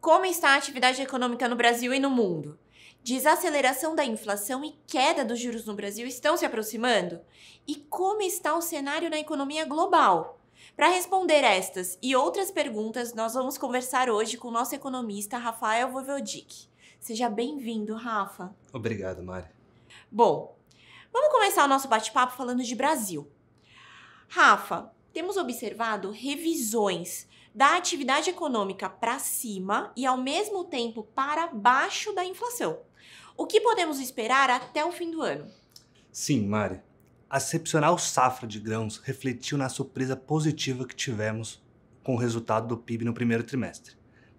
Como está a atividade econômica no Brasil e no mundo? Desaceleração da inflação e queda dos juros no Brasil estão se aproximando? E como está o cenário na economia global? Para responder estas e outras perguntas, nós vamos conversar hoje com o nosso economista Rafael Vovodic. Seja bem-vindo, Rafa. Obrigado, Mari. Bom, vamos começar o nosso bate-papo falando de Brasil. Rafa, temos observado revisões da atividade econômica para cima e ao mesmo tempo para baixo da inflação. O que podemos esperar até o fim do ano? Sim, Mari. A excepcional safra de grãos refletiu na surpresa positiva que tivemos com o resultado do PIB no primeiro trimestre.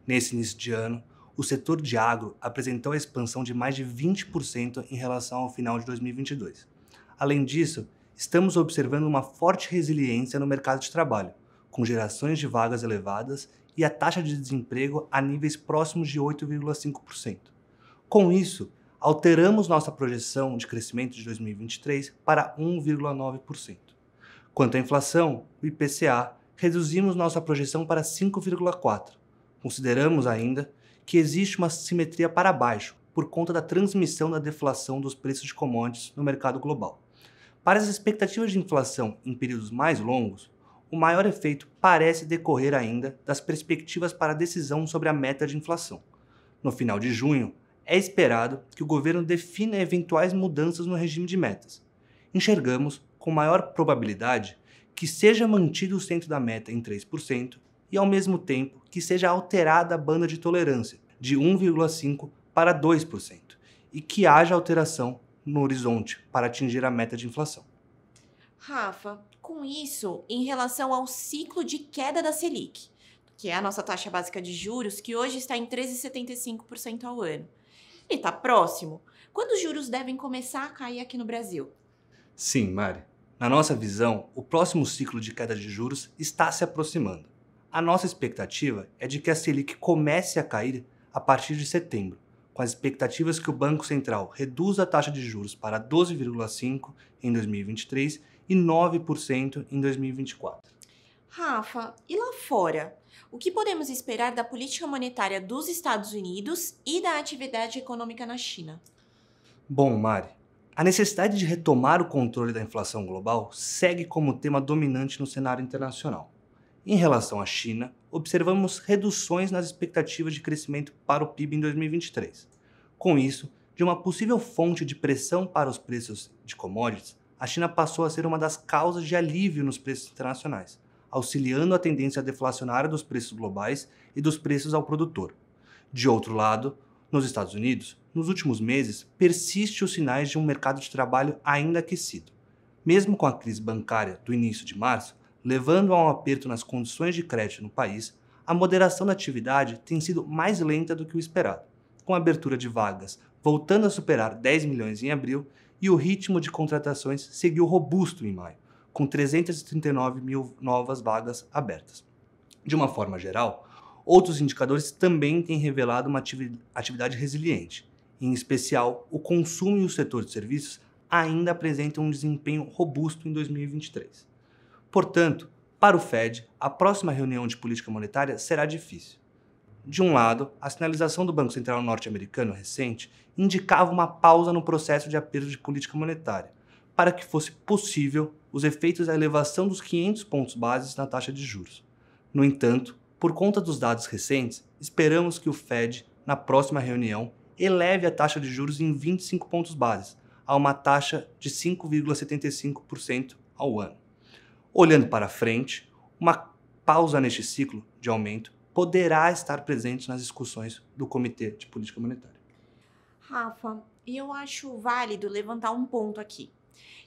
Nesse início de ano, o setor de agro apresentou a expansão de mais de 20% em relação ao final de 2022. Além disso, estamos observando uma forte resiliência no mercado de trabalho, com gerações de vagas elevadas e a taxa de desemprego a níveis próximos de 8,5%. Com isso, alteramos nossa projeção de crescimento de 2023 para 1,9%. Quanto à inflação, o IPCA, reduzimos nossa projeção para 5,4%. Consideramos ainda que existe uma simetria para baixo por conta da transmissão da deflação dos preços de commodities no mercado global. Para as expectativas de inflação em períodos mais longos, o maior efeito parece decorrer ainda das perspectivas para a decisão sobre a meta de inflação. No final de junho, é esperado que o governo defina eventuais mudanças no regime de metas. Enxergamos, com maior probabilidade, que seja mantido o centro da meta em 3% e, ao mesmo tempo, que seja alterada a banda de tolerância de 1,5% para 2% e que haja alteração no horizonte para atingir a meta de inflação. Rafa, com isso, em relação ao ciclo de queda da Selic, que é a nossa taxa básica de juros, que hoje está em 13,75% ao ano, ele está próximo? Quando os juros devem começar a cair aqui no Brasil? Sim, Mari. Na nossa visão, o próximo ciclo de queda de juros está se aproximando. A nossa expectativa é de que a Selic comece a cair a partir de setembro, com as expectativas que o Banco Central reduza a taxa de juros para 12,5 em 2023 e 9% em 2024. Rafa, e lá fora? O que podemos esperar da política monetária dos Estados Unidos e da atividade econômica na China? Bom, Mari, a necessidade de retomar o controle da inflação global segue como tema dominante no cenário internacional. Em relação à China, observamos reduções nas expectativas de crescimento para o PIB em 2023. Com isso, de uma possível fonte de pressão para os preços de commodities, a China passou a ser uma das causas de alívio nos preços internacionais, auxiliando a tendência deflacionária dos preços globais e dos preços ao produtor. De outro lado, nos Estados Unidos, nos últimos meses, persiste os sinais de um mercado de trabalho ainda aquecido. Mesmo com a crise bancária do início de março, levando a um aperto nas condições de crédito no país, a moderação da atividade tem sido mais lenta do que o esperado, com a abertura de vagas voltando a superar 10 milhões em abril e o ritmo de contratações seguiu robusto em maio, com 339 mil novas vagas abertas. De uma forma geral, outros indicadores também têm revelado uma atividade resiliente. Em especial, o consumo e o setor de serviços ainda apresentam um desempenho robusto em 2023. Portanto, para o Fed, a próxima reunião de política monetária será difícil. De um lado, a sinalização do Banco Central norte-americano recente indicava uma pausa no processo de aperto de política monetária, para que fosse possível os efeitos da elevação dos 500 pontos básicos na taxa de juros. No entanto, por conta dos dados recentes, esperamos que o Fed, na próxima reunião, eleve a taxa de juros em 25 pontos básicos, a uma taxa de 5,75% ao ano. Olhando para frente, uma pausa neste ciclo de aumento poderá estar presente nas discussões do Comitê de Política Monetária. Rafa, e eu acho válido levantar um ponto aqui.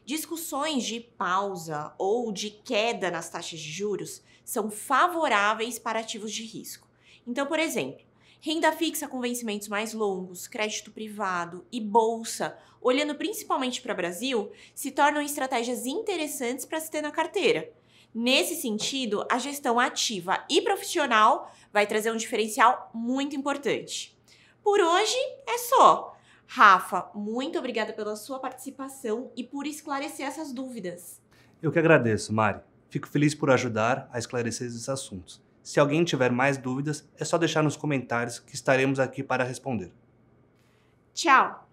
Discussões de pausa ou de queda nas taxas de juros são favoráveis para ativos de risco. Então, por exemplo, renda fixa com vencimentos mais longos, crédito privado e bolsa, olhando principalmente para o Brasil, se tornam estratégias interessantes para se ter na carteira. Nesse sentido, a gestão ativa e profissional vai trazer um diferencial muito importante. Por hoje é só. Rafa, muito obrigada pela sua participação e por esclarecer essas dúvidas. Eu que agradeço, Mari. Fico feliz por ajudar a esclarecer esses assuntos. Se alguém tiver mais dúvidas, é só deixar nos comentários que estaremos aqui para responder. Tchau!